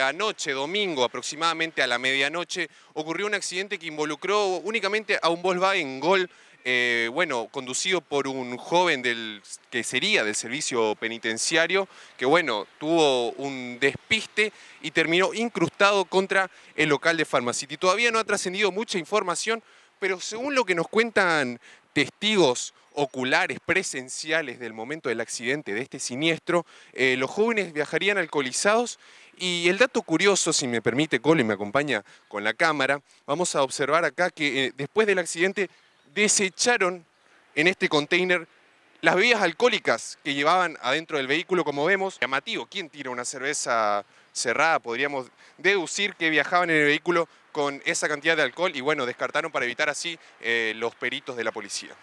Anoche, domingo, aproximadamente a la medianoche, ocurrió un accidente que involucró únicamente a un Volkswagen Gol, eh, bueno, conducido por un joven del, que sería del servicio penitenciario, que bueno, tuvo un despiste y terminó incrustado contra el local de Pharmacity. Todavía no ha trascendido mucha información, pero según lo que nos cuentan testigos, oculares, presenciales del momento del accidente, de este siniestro. Eh, los jóvenes viajarían alcoholizados y el dato curioso, si me permite Cole, me acompaña con la cámara, vamos a observar acá que eh, después del accidente desecharon en este container las bebidas alcohólicas que llevaban adentro del vehículo, como vemos. Llamativo, ¿quién tira una cerveza cerrada? Podríamos deducir que viajaban en el vehículo con esa cantidad de alcohol y bueno, descartaron para evitar así eh, los peritos de la policía.